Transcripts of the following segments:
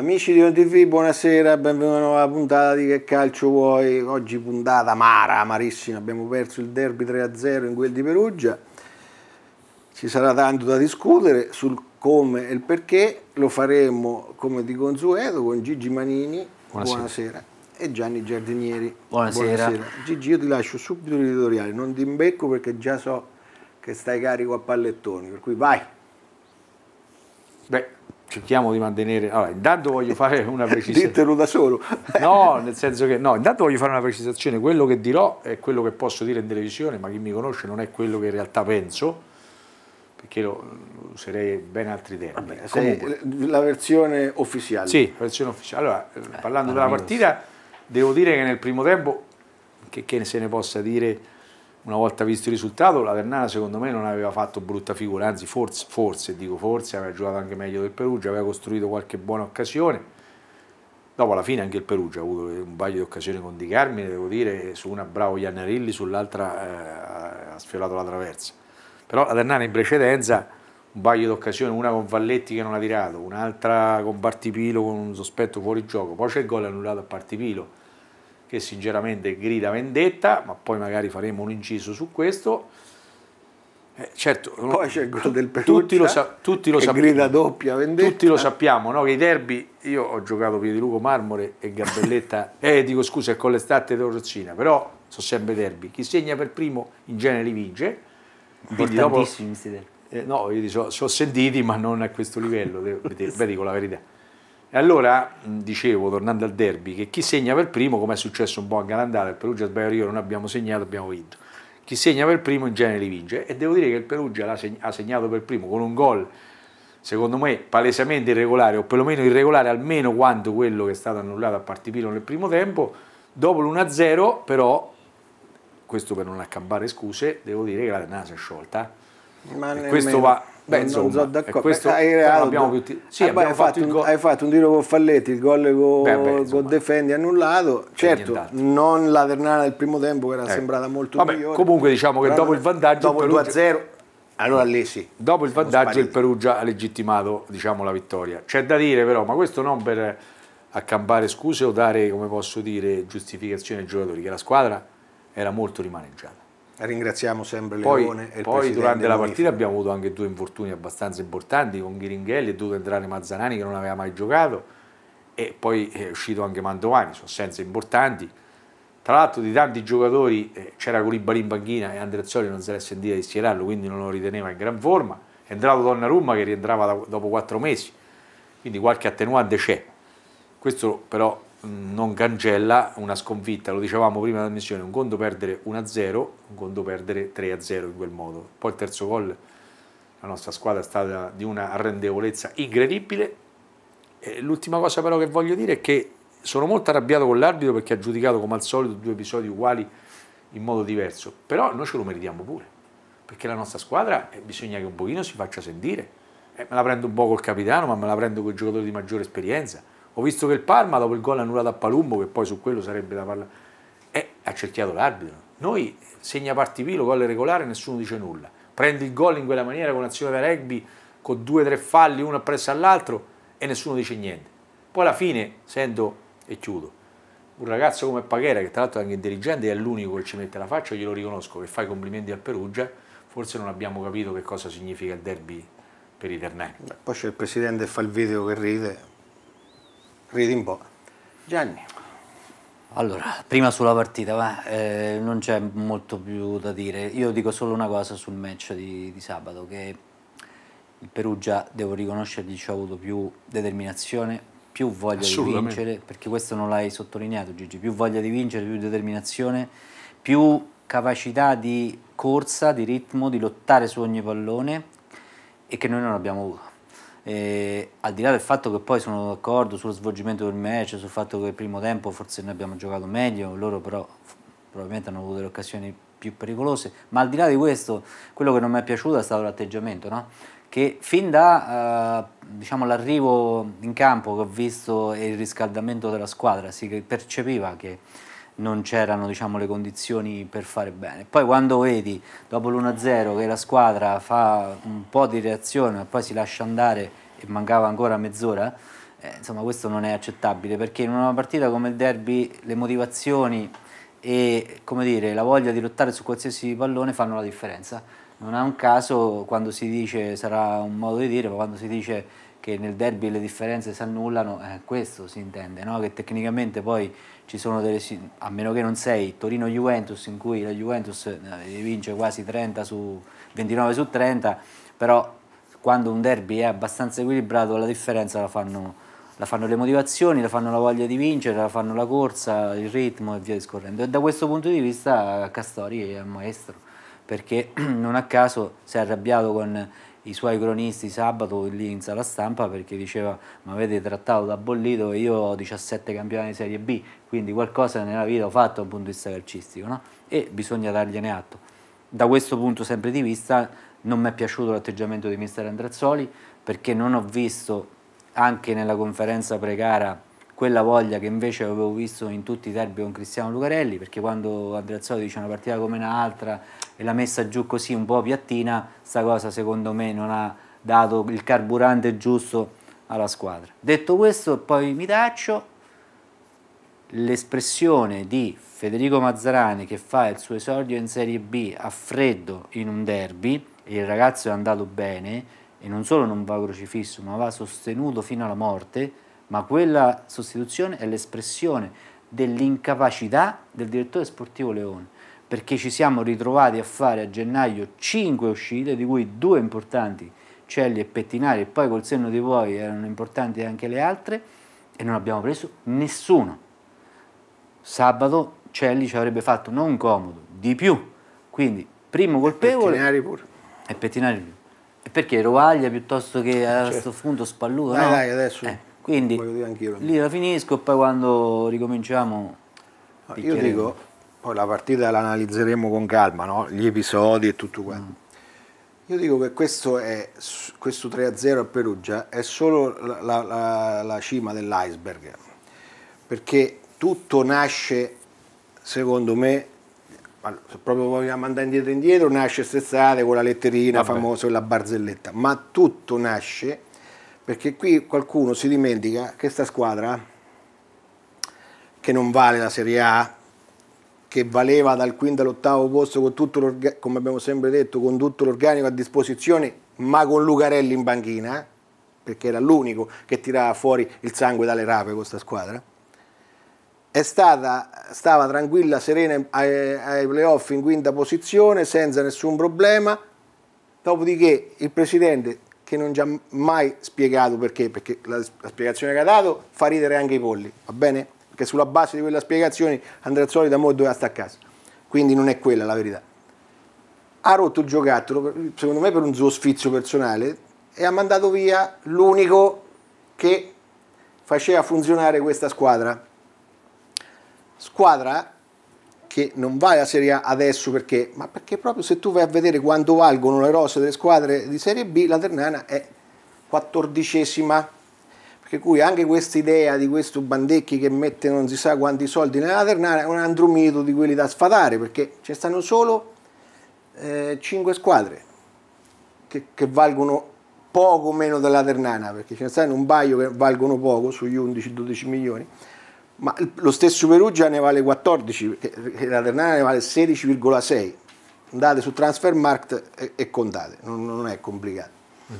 Amici di OTV, buonasera, benvenuti a una nuova puntata di Che Calcio Vuoi. Oggi puntata amara, amarissima, abbiamo perso il derby 3-0 in quel di Perugia. Ci sarà tanto da discutere sul come e il perché, lo faremo come di consueto con Gigi Manini, buonasera, buonasera e Gianni Giardinieri. Buonasera. buonasera. Gigi, io ti lascio subito l'editoriale, non ti imbecco perché già so che stai carico a pallettoni, per cui vai. Beh cerchiamo di mantenere. Allora, intanto voglio fare una precisazione. Ditelo da solo. no, nel senso che no, intanto voglio fare una precisazione. Quello che dirò è quello che posso dire in televisione, ma chi mi conosce non è quello che in realtà penso. Perché lo, userei ben altri termini. Vabbè, Comunque, la versione ufficiale. Sì, la versione ufficiale. Allora, eh, eh parlando della partita, devo dire che nel primo tempo, che, che se ne possa dire una volta visto il risultato, la Ternana secondo me non aveva fatto brutta figura, anzi forse, forse, dico forse, aveva giocato anche meglio del Perugia, aveva costruito qualche buona occasione. Dopo alla fine anche il Perugia ha avuto un paio di occasioni con Di Carmine, devo dire, su una bravo Iannarilli, sull'altra eh, ha sfiorato la traversa. Però la Ternana in precedenza un paio di occasioni, una con Valletti che non ha tirato, un'altra con Bartipilo con un sospetto fuori gioco, poi c'è il gol annullato a Partipilo che sinceramente grida vendetta, ma poi magari faremo un inciso su questo. Eh, certo, poi c'è il gol del Perugia tutti lo, sa- tutti lo sappiamo, grida doppia vendetta. Tutti lo sappiamo, no? che i derby, io ho giocato Piediluco Marmore e Gabelletta, eh dico scusa, è con l'estate Torcina, però sono sempre derby. Chi segna per primo in genere vince. Importantissimi questi derby. Eh, no, io li so, sentiti, ma non a questo livello, devo, beh, dico la verità. E allora dicevo, tornando al derby, che chi segna per primo, come è successo un po' a Galandale, il Perugia sbaglio io non abbiamo segnato, abbiamo vinto. Chi segna per primo in genere vince e devo dire che il Perugia l'ha seg ha segnato per primo con un gol, secondo me, palesemente irregolare o perlomeno irregolare almeno quanto quello che è stato annullato a Partipino nel primo tempo. Dopo l'1-0 però, questo per non accampare scuse, devo dire che la Ternana è sciolta. Ma e questo va, Beh, non, insomma, non sono d'accordo. Questo hai, eh, eh, ti... sì, ah, hai, fatto un, hai, fatto un, tiro con Falletti, il gol con, con Defendi annullato. Certo, non la Ternana del primo tempo che era eh. sembrata molto vabbè, migliore. Comunque diciamo che dopo il vantaggio... Dopo il 2-0... Allora lì sì. Dopo il vantaggio spariti. il Perugia ha legittimato diciamo, la vittoria. C'è da dire però, ma questo non per accampare scuse o dare, come posso dire, giustificazione ai giocatori, che la squadra era molto rimaneggiata. Ringraziamo sempre poi, Leone e Poi durante la partita abbiamo avuto anche due infortuni abbastanza importanti con Ghiringhelli, è dovuto entrare Mazzanani che non aveva mai giocato e poi è uscito anche Mantovani, sono assenze importanti. Tra l'altro di tanti giocatori eh, c'era Colibali in banchina e Andreazzoli non se l'è sentita di schierarlo, quindi non lo riteneva in gran forma. È entrato Donnarumma che rientrava da, dopo quattro mesi, quindi qualche attenuante c'è. Questo però non cancella una sconfitta, lo dicevamo prima della missione, un conto perdere 1-0, un conto perdere 3-0 in quel modo. Poi il terzo gol, la nostra squadra è stata di una arrendevolezza incredibile. L'ultima cosa però che voglio dire è che sono molto arrabbiato con l'arbitro perché ha giudicato come al solito due episodi uguali in modo diverso, però noi ce lo meritiamo pure, perché la nostra squadra eh, bisogna che un pochino si faccia sentire. Eh, me la prendo un po' col capitano, ma me la prendo con i giocatori di maggiore esperienza ho visto che il Parma, dopo il gol annullato a Palumbo, che poi su quello sarebbe da parlare, eh, ha cerchiato l'arbitro. Noi segna Partipilo, gol regolare, nessuno dice nulla. Prendi il gol in quella maniera con azione da rugby, con due o tre falli, uno appresso all'altro, e nessuno dice niente. Poi alla fine, sento e chiudo, un ragazzo come Paghera, che tra l'altro è anche dirigente, è l'unico che ci mette la faccia, glielo riconosco, che fa i complimenti al Perugia, forse non abbiamo capito che cosa significa il derby per i Ternani. Poi c'è il presidente che fa il video che ride. Ridi un po'. Gianni. Allora, prima sulla partita, va, eh, non c'è molto più da dire. Io dico solo una cosa sul match di, di sabato, che il Perugia, devo riconoscergli, ci ha avuto più determinazione, più voglia di vincere, perché questo non l'hai sottolineato Gigi, più voglia di vincere, più determinazione, più capacità di corsa, di ritmo, di lottare su ogni pallone e che noi non abbiamo avuto. E, al di là del fatto che poi sono d'accordo sullo svolgimento del match, sul fatto che il primo tempo forse noi abbiamo giocato meglio, loro però probabilmente hanno avuto le occasioni più pericolose, ma al di là di questo quello che non mi è piaciuto è stato l'atteggiamento, no? che fin da eh, diciamo, l'arrivo in campo che ho visto e il riscaldamento della squadra si percepiva che non c'erano diciamo, le condizioni per fare bene. Poi quando vedi dopo l'1-0 che la squadra fa un po' di reazione ma poi si lascia andare e mancava ancora mezz'ora, eh, insomma questo non è accettabile perché in una partita come il derby le motivazioni e dire, la voglia di lottare su qualsiasi pallone fanno la differenza. Non è un caso quando si dice, sarà un modo di dire, ma quando si dice che nel derby le differenze si annullano, eh, questo si intende, no? che tecnicamente poi ci sono delle, a meno che non sei Torino-Juventus in cui la Juventus eh, vince quasi 30 su 29 su 30 però quando un derby è abbastanza equilibrato la differenza la fanno, la fanno le motivazioni, la fanno la voglia di vincere, la fanno la corsa, il ritmo e via discorrendo. E da questo punto di vista Castori è un maestro, perché non a caso si è arrabbiato con i suoi cronisti sabato lì in sala stampa perché diceva ma avete trattato da bollito e io ho 17 campioni di Serie B, quindi qualcosa nella vita ho fatto dal punto di vista calcistico no? e bisogna dargliene atto. Da questo punto sempre di vista non mi è piaciuto l'atteggiamento di mister Andrazzoli perché non ho visto anche nella conferenza pre pregara quella voglia che invece avevo visto in tutti i derby con Cristiano Lucarelli, perché quando Andreazzoli dice una partita come un'altra e la messa giù così un po' piattina, sta cosa secondo me non ha dato il carburante giusto alla squadra. Detto questo, poi mi taccio, l'espressione di Federico Mazzarani che fa il suo esordio in Serie B a freddo in un derby, e il ragazzo è andato bene, e non solo non va crocifisso, ma va sostenuto fino alla morte, ma quella sostituzione è l'espressione dell'incapacità del direttore sportivo Leone, perché ci siamo ritrovati a fare a gennaio 5 uscite, di cui due importanti, Celli e Pettinari, e poi col senno di poi erano importanti anche le altre, e non abbiamo preso nessuno. Sabato Celli ci avrebbe fatto non comodo, di più, quindi primo colpevole... Pettinari pure. E Pettinari pure. E perché Rovaglia piuttosto che a questo certo. punto Spalluto? Dai, no? dai, adesso... Eh quindi lì la finisco e poi quando ricominciamo... Ah, io dico, poi la partita la analizzeremo con calma, no? gli episodi e tutto quanto. Mm. Io dico che questo, è, questo 3-0 a Perugia è solo la, la, la, la cima dell'iceberg, perché tutto nasce, secondo me, se proprio vogliamo andare indietro indietro, nasce stessate con la letterina Vabbè. famosa e la barzelletta, ma tutto nasce perché qui qualcuno si dimentica che questa squadra che non vale la Serie A che valeva dal quinto all'ottavo posto con tutto come abbiamo sempre detto con tutto l'organico a disposizione ma con Lucarelli in banchina perché era l'unico che tirava fuori il sangue dalle rape questa squadra è stata, stava tranquilla, serena ai, eh, ai playoff in quinta posizione senza nessun problema dopodiché il presidente che non ci ha mai spiegato perché, perché la, la spiegazione che ha dato fa ridere anche i polli, va bene? Perché sulla base di quella spiegazione Andrea Andreazzoli da mo' doveva stare a casa, quindi non è quella la verità. Ha rotto il giocattolo, secondo me per un suo sfizio personale, e ha mandato via l'unico che faceva funzionare questa squadra. Squadra che non vai alla Serie A adesso perché? Ma perché proprio se tu vai a vedere quanto valgono le rose delle squadre di Serie B, la Ternana è quattordicesima. Per cui anche questa idea di questo Bandecchi che mette non si sa quanti soldi nella Ternana è un andromito di quelli da sfatare perché ci stanno solo eh, 5 squadre che, che, valgono poco meno della Ternana perché ce ne stanno un paio che valgono poco sugli 11-12 milioni ma lo stesso Perugia ne vale 14, la Ternana ne vale 16,6. Andate su Transfermarkt e, e contate, non, non è complicato. Mm.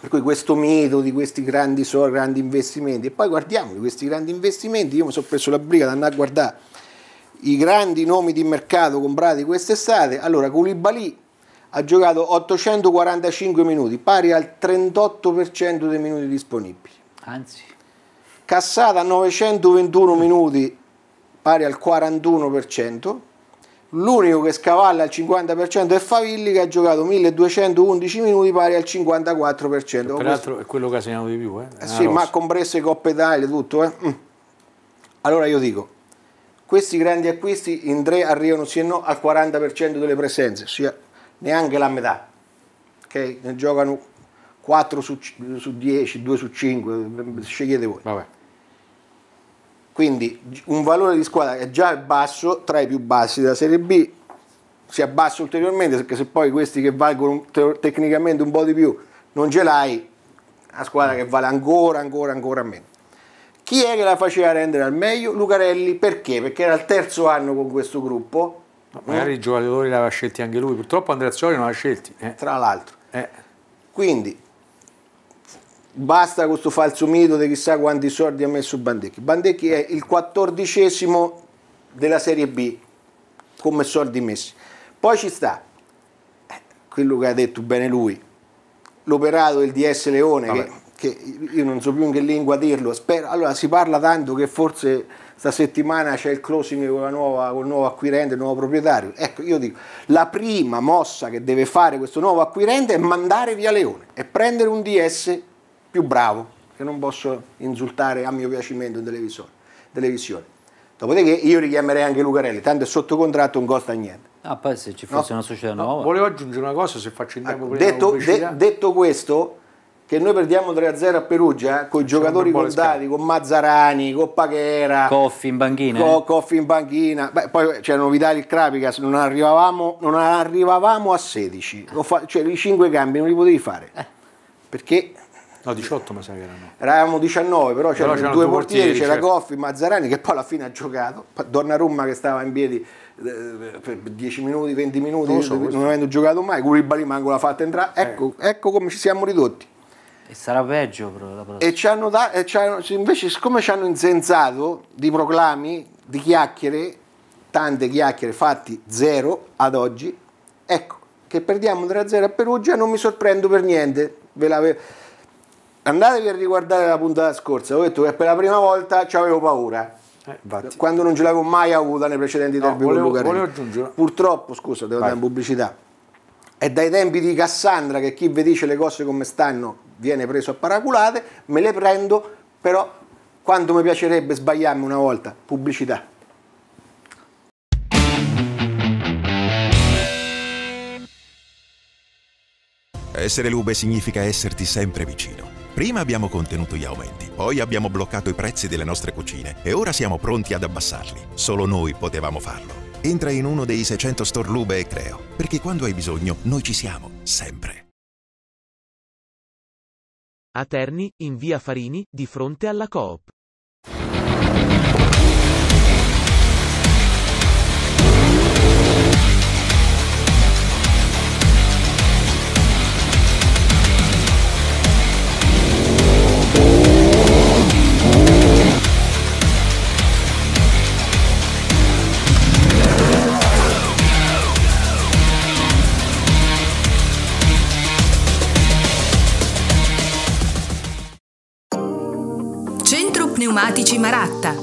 Per cui questo mito di questi grandi, so, grandi investimenti, e poi guardiamoli questi grandi investimenti, io mi sono preso la briga di andare a guardare i grandi nomi di mercato comprati quest'estate, allora Koulibaly ha giocato 845 minuti, pari al 38% dei minuti disponibili. Anzi Cassata 921 minuti pari al 41%, l'unico che scavalla al 50% è Favilli che ha giocato 1211 minuti pari al 54%. Peraltro è quello che ha segnato di più. Eh? eh sì, rossa. ma comprese Coppa Italia, tutto. Eh? Mm. Allora io dico, questi grandi acquisti in tre arrivano sì e no al 40% delle presenze, ossia neanche la metà. Okay? Ne giocano 4 su, 10, 2 su 5, scegliete voi. Vabbè. Quindi un valore di squadra che già è basso, tra i più bassi della Serie B, si abbassa ulteriormente perché se poi questi che valgono tecnicamente un po' di più non ce l'hai, una squadra che vale ancora, ancora, ancora meno. Chi è che la faceva rendere al meglio? Lucarelli, perché? Perché era il terzo anno con questo gruppo. No, magari eh? i giocatori l'aveva scelti anche lui, purtroppo Andrea Andreazzoli non l'ha scelti. Eh. Tra l'altro. Eh. Quindi Basta questo falso mito di chissà quanti soldi ha messo Bandecchi. Bandecchi è il quattordicesimo della Serie B come soldi messi. Poi ci sta eh, quello che ha detto bene lui, l'operato del DS Leone, che, che, io non so più in che lingua dirlo. Spero, allora si parla tanto che forse sta settimana c'è il closing con, nuova, con il nuovo acquirente, il nuovo proprietario. Ecco, io dico, la prima mossa che deve fare questo nuovo acquirente è mandare via Leone e prendere un DS più bravo, che non posso insultare a mio piacimento in televisione. Dopodiché io richiamerei anche Lucarelli, tanto è sotto contratto, non costa niente. Ah, poi se ci fosse no? una società nuova. No, volevo aggiungere una cosa se faccio in tempo ah, detto, de, detto questo, che noi perdiamo 3-0 a Perugia eh, con i giocatori contati, con Mazzarani, con Paghera. Coffi in banchina. Co, eh? Coffi in banchina. Beh, poi c'erano Vitali e Krapikas, non arrivavamo, non arrivavamo a 16, cioè i 5 cambi non li potevi fare. Eh. Perché No, 18 mi sa che erano. Eravamo 19, però c'erano, però c'erano due, portieri, portieri c'era cioè. Goffi, Mazzarani che poi alla fine ha giocato. Donnarumma che stava in piedi eh, per 10 minuti, 20 minuti, non, so, non avendo giocato mai, Curibali manco l'ha fatta entrare. Eh. Ecco, eh. ecco come ci siamo ridotti. E sarà peggio però la prossima. E, ci hanno da, e ci invece, siccome ci hanno insensato di proclami, di chiacchiere, tante chiacchiere, fatti zero ad oggi, ecco che perdiamo 3-0 a Perugia, non mi sorprendo per niente. Ve l'avevo andatevi a riguardare la puntata scorsa, ho detto che per la prima volta ci avevo paura. Eh, quando non ce l'avevo mai avuta nei precedenti no, derby volevo, volevo aggiungere. Purtroppo, scusa, devo Vai. dare in pubblicità. È dai tempi di Cassandra che chi vi dice le cose come stanno viene preso a paraculate, me le prendo, però quanto mi piacerebbe sbagliarmi una volta, pubblicità. Essere Lube significa esserti sempre vicino Prima abbiamo contenuto gli aumenti, poi abbiamo bloccato i prezzi delle nostre cucine e ora siamo pronti ad abbassarli. Solo noi potevamo farlo. Entra in uno dei 600 store Lube e Creo, perché quando hai bisogno noi ci siamo, sempre. A Terni, in via Farini, di fronte alla Coop. Pneumatici Maratta.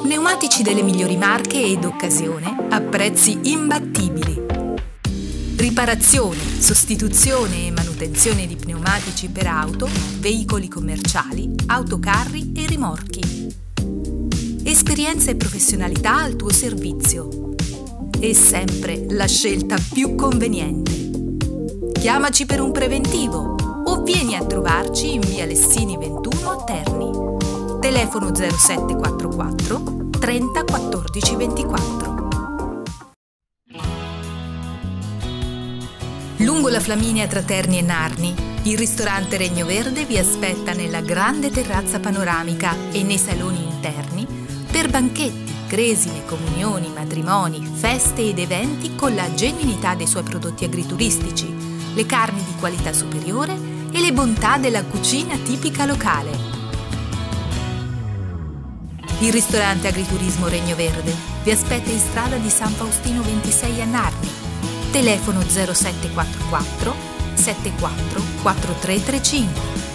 Pneumatici delle migliori marche ed occasione a prezzi imbattibili. Riparazione, sostituzione e manutenzione di pneumatici per auto, veicoli commerciali, autocarri e rimorchi. Esperienza e professionalità al tuo servizio. E sempre la scelta più conveniente. Chiamaci per un preventivo o vieni a trovarci in via Lessini 21 Terni telefono 0744 30 14 24. Lungo la Flaminia tra Terni e Narni, il ristorante Regno Verde vi aspetta nella grande terrazza panoramica e nei saloni interni per banchetti, cresime, comunioni, matrimoni, feste ed eventi con la genuinità dei suoi prodotti agrituristici, le carni di qualità superiore e le bontà della cucina tipica locale. Il ristorante Agriturismo Regno Verde vi aspetta in strada di San Faustino 26 a Narni. Telefono 0744 74 4335.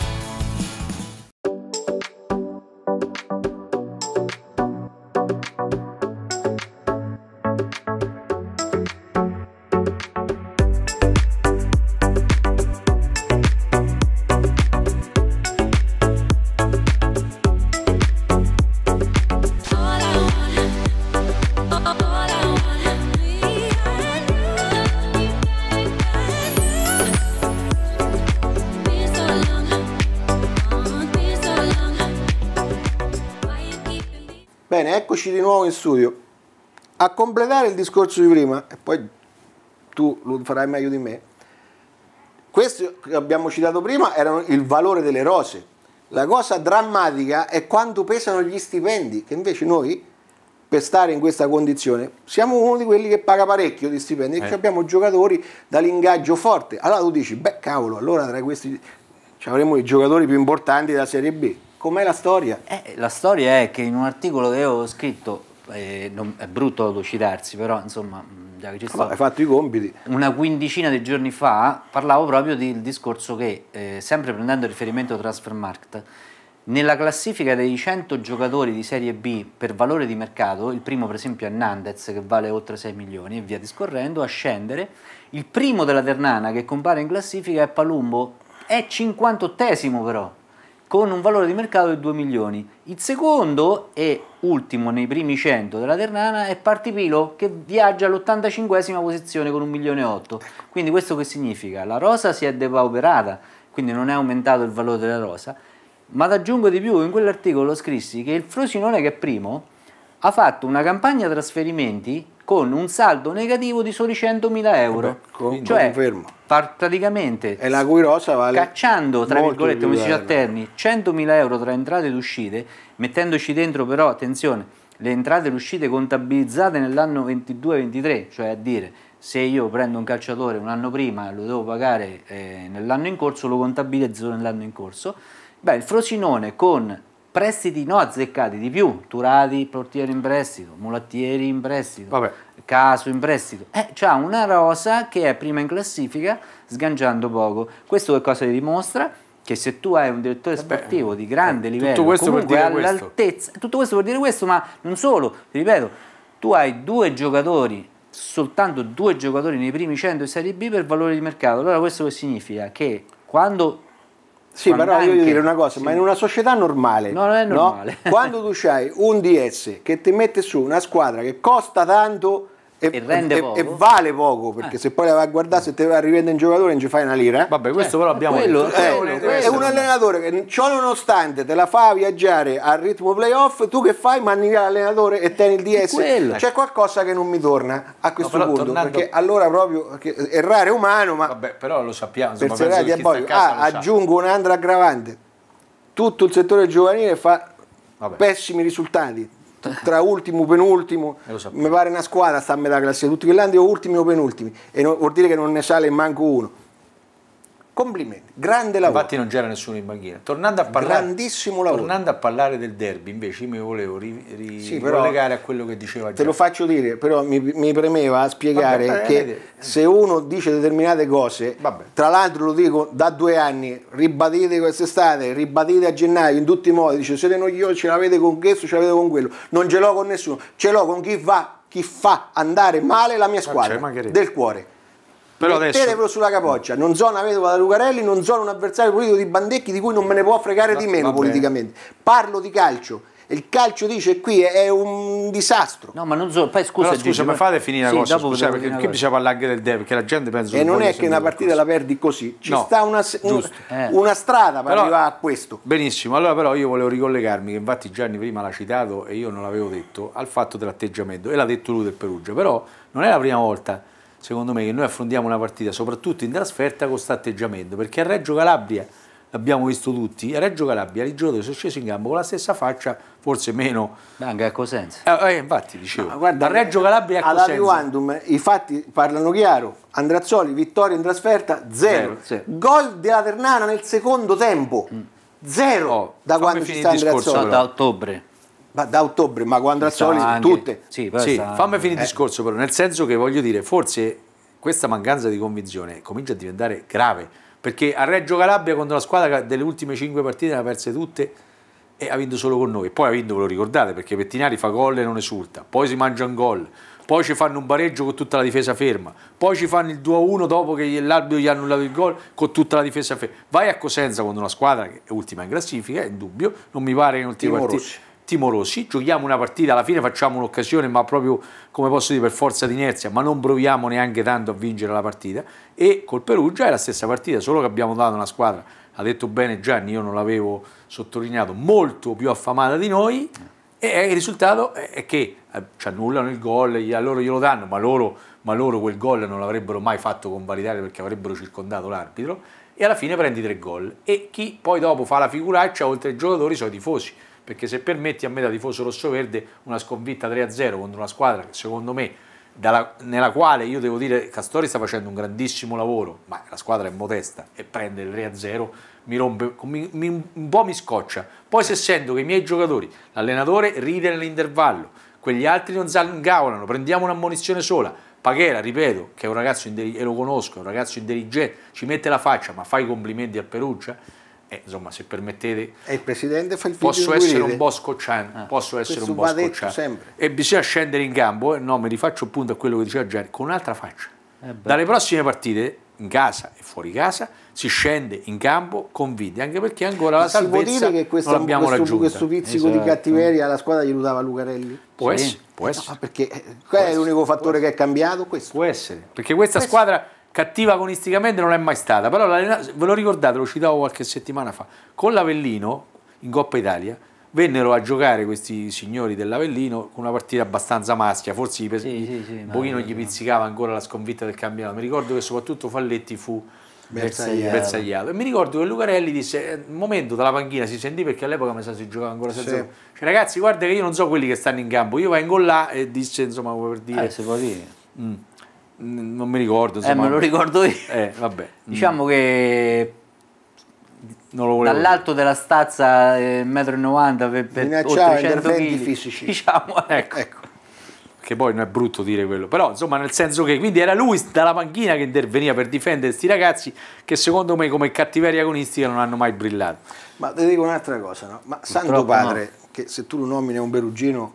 eccoci di nuovo in studio. A completare il discorso di prima, e poi tu lo farai meglio di me, questo che abbiamo citato prima era il valore delle rose. La cosa drammatica è quanto pesano gli stipendi, che invece noi, per stare in questa condizione, siamo uno di quelli che paga parecchio di stipendi, eh. abbiamo giocatori dall'ingaggio forte. Allora tu dici, beh cavolo, allora tra questi ci avremo i giocatori più importanti della Serie B. Com'è la storia? Eh, la storia è che in un articolo che avevo scritto, eh, non, è brutto autocitarsi, però insomma, già che ci ah, sto, Vabbè, hai fatto i compiti. Una quindicina di giorni fa parlavo proprio del discorso che, eh, sempre prendendo riferimento a Transfermarkt, nella classifica dei 100 giocatori di Serie B per valore di mercato, il primo per esempio è Nandez che vale oltre 6 milioni e via discorrendo, a scendere, il primo della Ternana che compare in classifica è Palumbo, è 58esimo però, con un valore di mercato di 2 milioni. Il secondo e ultimo nei primi 100 della Ternana è Partipilo che viaggia all'85esima posizione con 1 milione e 8. Quindi questo che significa? La rosa si è depauperata, quindi non è aumentato il valore della rosa, ma ti aggiungo di più, in quell'articolo scrissi che il Frosinone che è primo ha fatto una campagna trasferimenti con un saldo negativo di soli 100.000 euro. Vabbè, cioè, confermo. praticamente e la cui rosa vale cacciando, tra virgolette, come si dice a Terni, 100.000 euro tra entrate ed uscite, mettendoci dentro però, attenzione, le entrate e le uscite contabilizzate nell'anno 22-23, cioè a dire se io prendo un calciatore un anno prima e lo devo pagare eh, nell'anno in corso, lo contabilizzo nell'anno in corso. Beh, il Frosinone con prestiti no azzeccati di più, Turati, portiere in prestito, Mulattieri in prestito, Vabbè. Caso in prestito, eh, c'ha una rosa che è prima in classifica sganciando poco, questo che cosa dimostra? Che se tu hai un direttore Vabbè. sportivo di grande eh, livello, tutto questo comunque per dire all'altezza, questo. tutto questo per dire questo, ma non solo, ti ripeto, tu hai due giocatori soltanto due giocatori nei primi 100 di Serie B per valore di mercato. Allora questo che significa? Che quando sì, però anche... voglio dire una cosa, sì. ma in una società normale, no, non è normale. No? quando tu hai un DS che ti mette su una squadra che costa tanto e, e, poco. e, vale poco perché eh. se poi la vai a guardare se te a rivendere un giocatore non ci fai una lira eh. vabbè questo eh. però abbiamo quello, detto. Quello, eh, quello, è un allenatore che ciò nonostante te la fa viaggiare al ritmo playoff tu che fai manni via l'allenatore e tieni il DS c'è qualcosa che non mi torna a questo no, punto tornando... perché allora proprio errare è umano ma vabbè però lo sappiamo insomma, per poi, ah, aggiungo un'altra aggravante tutto il settore giovanile fa vabbè. pessimi risultati eh. tra ultimo, e penultimo, eh, mi pare una squadra sta a metà classifica, tutti quelli o ultimi o penultimi, e no, vuol dire che non ne sale manco uno. Complimenti, grande lavoro. Infatti non c'era nessuno in banchina. Tornando a parlare, tornando a parlare del derby, invece io mi volevo ri, ri sì, ricollegare a quello che diceva Te lo faccio dire, però mi, mi premeva spiegare Vabbè, che eh, vedete. se uno dice determinate cose, Vabbè. tra l'altro lo dico da due anni, ribadite quest'estate, ribadite a gennaio, in tutti i modi, dice siete noiosi, ce l'avete con questo, ce l'avete con quello, non ce l'ho con nessuno, ce l'ho con chi va, chi fa andare male la mia squadra, del cuore. Però Mettetevelo sulla capoccia, non sono una vedova da Lucarelli, non sono un avversario politico di Bandecchi di cui non me ne può fregare no, di meno politicamente. Parlo di calcio. Il calcio dice qui è, un disastro. No, ma non so, poi scusa, Però, scusa, ma fate finire sì, la cosa, scusa, perché qui bisogna parlare anche del derby, che la gente pensa E non è che una partita la perdi così, ci no, sta una, un, eh. una strada per però, arrivare a questo. Benissimo, allora però io volevo ricollegarmi che infatti Gianni prima l'ha citato e io non l'avevo detto al fatto dell'atteggiamento e l'ha detto lui del Perugia, però non è la prima volta secondo me, che noi affrontiamo una partita, soprattutto in trasferta, con questo atteggiamento, perché a Reggio Calabria, l'abbiamo visto tutti, a Reggio Calabria i giocatori sono sceso in campo con la stessa faccia, forse meno. Ma anche a Cosenza. Eh, eh, infatti, dicevo, no, guarda, a Reggio Calabria e a Cosenza. Alla Rivandum i fatti parlano chiaro, Andrazzoli, vittoria in trasferta, zero. zero, zero. Gol della Ternana nel secondo tempo, mm. zero oh, da quando ci sta Andrazzoli. Da ottobre. Ma da ottobre, ma quando al solito, anche... tutte. Sì, sì. fammi finire il eh. discorso però, nel senso che voglio dire, forse questa mancanza di convinzione comincia a diventare grave, perché a Reggio Calabria contro la squadra delle ultime 5 partite ne ha perse tutte e eh, ha vinto solo con noi. Poi ha vinto, ve lo ricordate, perché Pettinari fa gol e non esulta, poi si mangia un gol, poi ci fanno un pareggio con tutta la difesa ferma, poi ci fanno il 2-1 dopo che l'arbitro gli ha annullato il gol con tutta la difesa ferma. Vai a Cosenza contro una squadra che è ultima in classifica, è in dubbio, non mi pare che non ti partita timorosi, giochiamo una partita, alla fine facciamo un'occasione, ma proprio come posso dire per forza d'inerzia, ma non proviamo neanche tanto a vincere la partita. E col Perugia è la stessa partita, solo che abbiamo dato una squadra, ha detto bene Gianni, io non l'avevo sottolineato, molto più affamata di noi. E il risultato è che eh, ci annullano il gol, a loro glielo danno, ma loro, ma loro quel gol non l'avrebbero mai fatto convalidare perché avrebbero circondato l'arbitro. E alla fine prendi tre gol. E chi poi dopo fa la figuraccia oltre ai giocatori sono i tifosi perché se permetti a me da tifoso rossoverde una sconfitta 3-0 contro una squadra che secondo me dalla, nella quale io devo dire Castori sta facendo un grandissimo lavoro, ma la squadra è modesta e prende il 3-0 mi rompe, mi, mi, un po' mi scoccia. Poi se sento che i miei giocatori, l'allenatore ride nell'intervallo, quegli altri non zangavolano, prendiamo un'ammonizione sola, Paghera, ripeto, che è un ragazzo, e lo conosco, è un ragazzo intelligente, ci mette la faccia, ma fai complimenti a Perugia, eh, insomma, se permettete, e il presidente fa il posso essere un bosco Chan, ah. posso essere Questo un bosco Chan. Sempre. E bisogna scendere in campo, eh, no, mi rifaccio appunto a quello che diceva Gianni, con un'altra faccia. Eh Dalle prossime partite, in casa e fuori casa, si scende in campo convinti, anche perché ancora la salvezza si può dire che questa, non l'abbiamo questo, raggiunta. Questo pizzico esatto. di cattiveria alla squadra gli dava Lucarelli? Può sì. essere, può eh essere. No, perché eh, può è l'unico fattore che è cambiato questo. Può essere, perché questa può squadra... Essere cattiva agonisticamente non è mai stata, però ve lo ricordate, lo citavo qualche settimana fa, con l'Avellino in Coppa Italia vennero a giocare questi signori dell'Avellino con una partita abbastanza maschia, forse sì, sì, sì, un pochino gli pizzicava ancora la sconfitta del campionato, mi ricordo che soprattutto Falletti fu bersagliato e mi ricordo che Lucarelli disse eh, un momento dalla panchina si sentì perché all'epoca mi sa si giocava ancora senza sì. cioè, ragazzi guarda che io non so quelli che stanno in campo io vengo là e disse insomma come per eh, dire eh, se può dire mm. Non mi ricordo. Eh, insomma. Eh, me lo ricordo io. Eh, vabbè. Diciamo che dall'alto della stazza 1,90 eh, m per, per Minacciava oltre 100 kg, fisici. Diciamo, eh. ecco. ecco. Che poi non è brutto dire quello, però insomma nel senso che quindi era lui dalla panchina che interveniva per difendere questi ragazzi che secondo me come cattiveria agonistica non hanno mai brillato. Ma ti dico un'altra cosa, no? ma Purtroppo Santo Padre, no. che se tu lo nomini a un berugino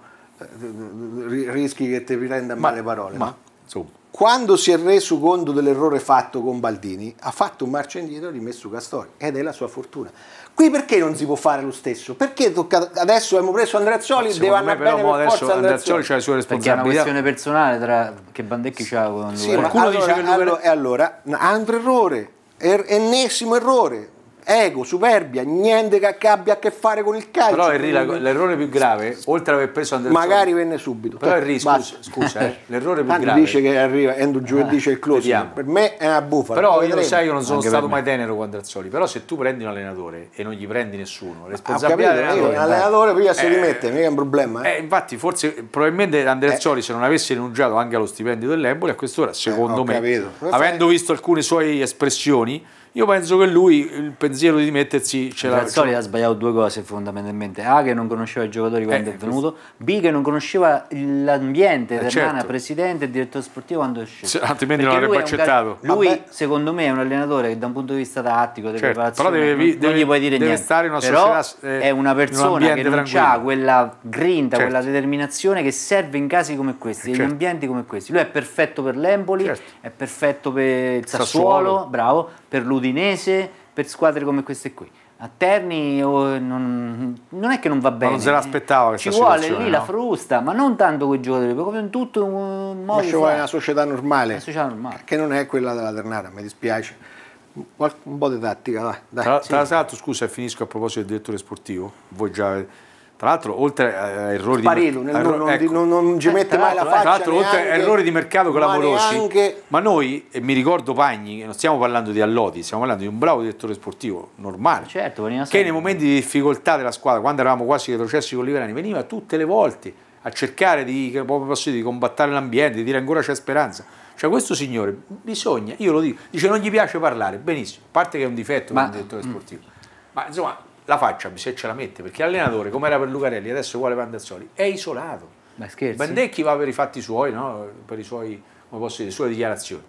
rischi che ti riprenda ma, male parole. Ma, no? insomma. Quando si è reso conto dell'errore fatto con Baldini, ha fatto un marcio indietro e ha rimesso Castori, ed è la sua fortuna. Qui perché non si può fare lo stesso? Perché tocca... adesso abbiamo preso Andreazzoli e devono andare bene per forza Andreazzoli. c'ha le sue responsabilità. Perché è una questione personale tra... che Bandecchi c'ha con lui. Sì, allora, allora, è allora, un errore, er- ennesimo errore, ego, superbia, niente che abbia a che fare con il calcio. Però Henry, l'errore più grave, oltre ad aver preso Anderson, magari venne subito. Però Henry, scusa, scusa eh, l'errore più Tanti grave. dice che arriva, Endo giovedì eh, dice il closing. Per me è una bufala. Però io lo sai, io non sono Anche stato mai tenero con Andrezzoli. Però se tu prendi un allenatore e non gli prendi nessuno, ah, responsabilità dell'allenatore. Un allenatore prima si rimette, eh, non è un problema. Eh. eh infatti, forse probabilmente Andrezzoli, se non avesse rinunciato anche allo stipendio dell'Emboli, a quest'ora, secondo me, capito. avendo visto alcune sue espressioni io penso che lui il pensiero di mettersi ce l'ha. Razzoli cioè ha sbagliato due cose fondamentalmente. A che non conosceva i giocatori quando eh, è venuto, B che non conosceva l'ambiente eh, Ternana, certo. presidente e direttore sportivo quando è sceso. Altrimenti non avrebbe accettato. Cal- lui Vabbè. secondo me è un allenatore che da un punto di vista tattico, di certo, però deve, non, deve, non gli puoi dire deve niente. stare in una però società, eh, è una persona un che non ha quella grinta, certo. quella determinazione che serve in casi come questi, certo. in ambienti come questi. Lui è perfetto per l'Empoli, certo. è perfetto per il Sassuolo, Sassuolo. bravo, per l'Udinese Udinese per squadre come queste qui. A Terni oh, non, non, è che non va bene. Ma non se l'aspettava questa Ci vuole lì no? la frusta, ma non tanto quei giocatori, proprio in tutto un modo. Ma ci vuole una società normale. Una società normale. Che non è quella della Ternara, mi dispiace un po' di tattica, dai. dai. Tra, sì. l'altro, scusa, finisco a proposito del direttore sportivo. Voi già Avete... Tra l'altro, oltre eh, a errori Sparito, di mercato, non, ecco. non, non, ci eh, mette mai la eh, faccia. Tra l'altro, oltre a errori di mercato clamorosi, ma, neanche... ma noi, e mi ricordo Pagni, non stiamo parlando di Allodi, stiamo parlando di un bravo direttore sportivo normale, certo, che nei momenti di difficoltà della squadra, quando eravamo quasi retrocessi con Liverani, veniva tutte le volte a cercare di, posso dire, di combattere l'ambiente, di dire ancora c'è speranza. Cioè questo signore bisogna, io lo dico, dice non gli piace parlare, benissimo, a parte che è un difetto ma, per un direttore mm. sportivo, ma insomma la faccia se ce la mette, perché l'allenatore, come era per Lucarelli, adesso vuole Pandazzoli, è isolato. Ma scherzi? Bandecchi va per i fatti suoi, no? per suoi, dire, le sue dichiarazioni.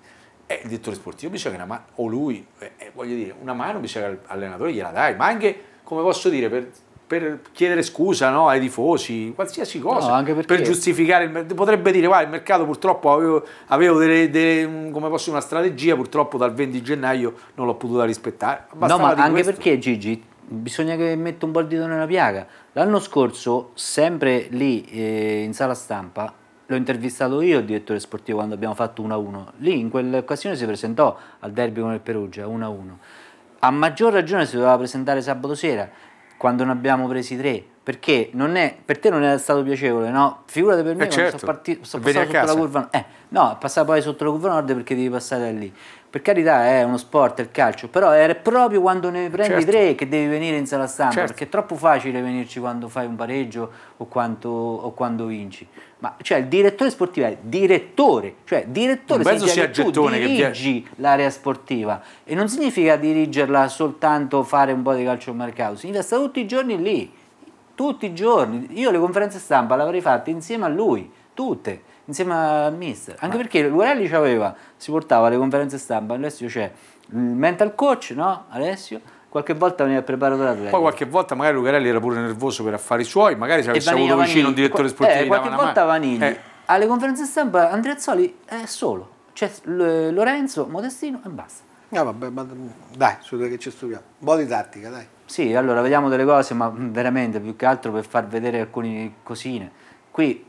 E eh, il direttore sportivo bisogna che una mano, o lui, eh, eh, voglio dire, una mano bisogna che l'allenatore gliela dai, ma anche, come posso dire, per, per chiedere scusa no, ai tifosi, qualsiasi cosa, no, per giustificare, il, potrebbe dire, guarda, il mercato purtroppo avevo, avevo delle, delle, mm, come posso, dire, una strategia, purtroppo dal 20 gennaio non l'ho potuta rispettare. Bastava no, ma anche questo. perché Gigi bisogna che metta un po' il dito nella piaga. L'anno scorso, sempre lì eh, in sala stampa, l'ho intervistato io il direttore sportivo quando abbiamo fatto 1-1. Lì in quell'occasione si presentò al derby con il Perugia 1-1. A maggior ragione si doveva presentare sabato sera quando ne abbiamo presi tre. Perché è, per te non è stato piacevole, no? Figurati per me eh certo, sono, partito, sono passato sotto la curva. Eh, no, passato poi sotto la curva nord perché devi passare da lì. Per carità è uno sport, il calcio, però è proprio quando ne prendi certo. tre che devi venire in sala stampa, certo. perché è troppo facile venirci quando fai un pareggio o, quanto, o quando vinci. Ma cioè il direttore sportivo è direttore, cioè direttore significa che tu dirigi l'area sportiva e non significa dirigerla soltanto fare un po' di calcio al mercato, significa stare tutti i giorni lì, tutti i giorni. Io le conferenze stampa le avrei fatte insieme a lui, tutte insieme al mister. Anche Ma... perché ci aveva, si portava alle conferenze stampa, Alessio c'è il mental coach, no? Alessio qualche volta veniva preparato da atleta. Poi qualche volta magari Lucarelli era pure nervoso per affari suoi, magari se avesse avuto Vanini, vicino un direttore sportivo. Eh, qualche volta Vanini. Eh. Alle conferenze stampa Andreazzoli è solo, c'è Lorenzo, Modestino e basta. No, vabbè, ma dai, su che ci studiamo. Un po' di tattica, dai. Sì, allora vediamo delle cose, ma veramente più che altro per far vedere alcune cosine. Qui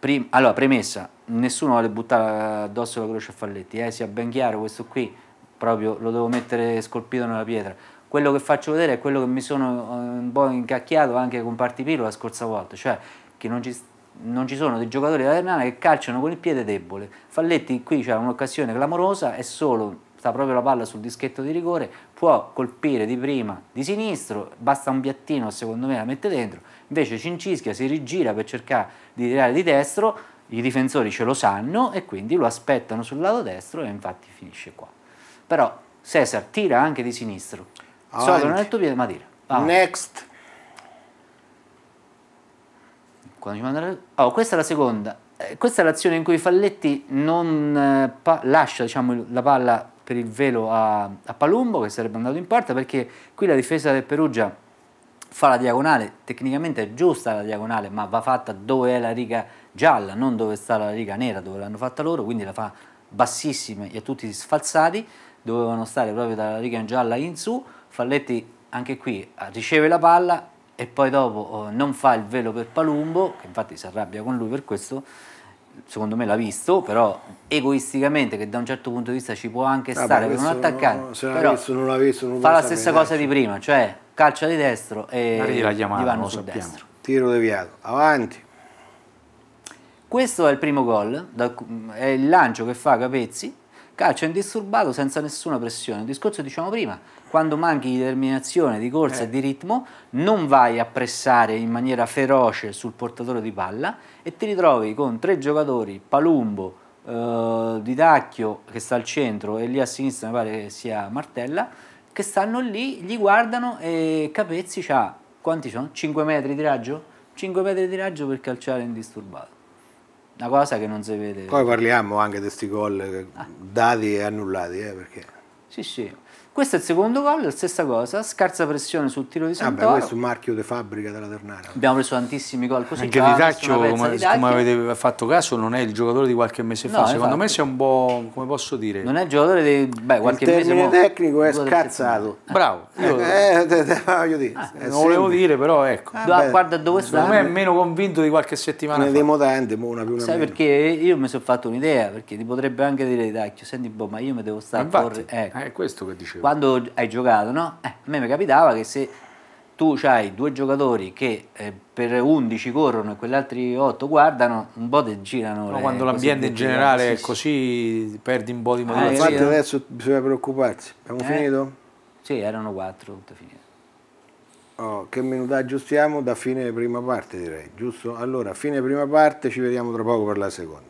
Prim allora, premessa, nessuno vuole buttare addosso la croce a Falletti, eh, sia ben chiaro, questo qui proprio lo devo mettere scolpito nella pietra. Quello che faccio vedere è quello che mi sono eh, un po' incacchiato anche con Partipiro la scorsa volta, cioè che non ci, non ci sono dei giocatori della Ternana che calciano con il piede debole. Falletti qui c'è un'occasione clamorosa, è solo sta proprio la palla sul dischetto di rigore, può colpire di prima di sinistro, basta un piattino secondo me la mette dentro Invece Cincischia si rigira per cercare di tirare di destro, i difensori ce lo sanno e quindi lo aspettano sul lato destro e infatti finisce qua. Però Cesar tira anche di sinistro, sovrano nel tuo piede ma tira. Avanti. Next. Oh, questa è la seconda. Eh, questa è l'azione in cui Falletti non eh, lascia diciamo, la palla per il velo a, a Palumbo che sarebbe andato in porta perché qui la difesa del Perugia fa la diagonale, tecnicamente è giusta la diagonale, ma va fatta dove è la riga gialla, non dove sta la riga nera, dove l'hanno fatta loro, quindi la fa bassissima e a tutti sfalsati, dovevano stare proprio dalla riga gialla in su, Falletti anche qui riceve la palla e poi dopo eh, non fa il velo per Palumbo, che infatti si arrabbia con lui per questo, secondo me l'ha visto, però egoisticamente che da un certo punto di vista ci può anche ah, stare per un attaccante. No, se non avesse, non avesse, non fa la stessa cosa di prima, cioè calcia di destro e gli vanno sul sappiamo. destro. Tiro deviato, avanti. Questo è il primo gol, è il lancio che fa Capezzi calcio indisturbato senza nessuna pressione. Il discorso diciamo prima, quando manchi di determinazione, di corsa eh. e di ritmo, non vai a pressare in maniera feroce sul portatore di palla e ti ritrovi con tre giocatori, Palumbo, eh, Didacchio che sta al centro e lì a sinistra mi pare che sia Martella, che stanno lì, gli guardano e Capezzi ha, quanti sono? 5 metri di raggio? 5 metri di raggio per calciare indisturbato una cosa che non si vede. Poi parliamo anche di questi gol ah. dati e annullati, eh, perché... Sì, sì. Questo è il secondo gol, la stessa cosa, scarsa pressione sul tiro di ah, Santoro. Vabbè, questo è un marchio di fabbrica della Ternana. Abbiamo preso tantissimi gol così. Anche Vitaccio, come, come, avete fatto caso, non è il giocatore di qualche mese fa. No, Secondo me si è un po', come posso dire... Non è il giocatore di... Beh, qualche mese fa. Il tecnico è scazzato. Bravo. Eh, io, eh, te, te, voglio dire. Ah, non volevo dire, però ecco. Ah, beh, guarda dove sta. Secondo me è meno convinto di qualche settimana ne fa. Ne demo una più una Sai meno. perché? Io mi sono fatto un'idea, perché ti potrebbe anche dire Vitaccio, senti, boh, ma io mi devo stare a correre. Ecco. È questo che dicevo quando hai giocato, no? Eh, a me mi capitava che se tu hai due giocatori che eh, per 11 corrono e quegli altri 8 guardano, un po' ti girano. Ma quando l'ambiente in generale sì, è così, perdi un po' di ah, motivazione. Ah, infatti, eh. adesso bisogna preoccuparsi. Abbiamo eh? finito? Sì, erano 4, tutto finito. Oh, che minuta aggiustiamo da fine prima parte direi, giusto? Allora, fine prima parte, ci vediamo tra poco per la seconda.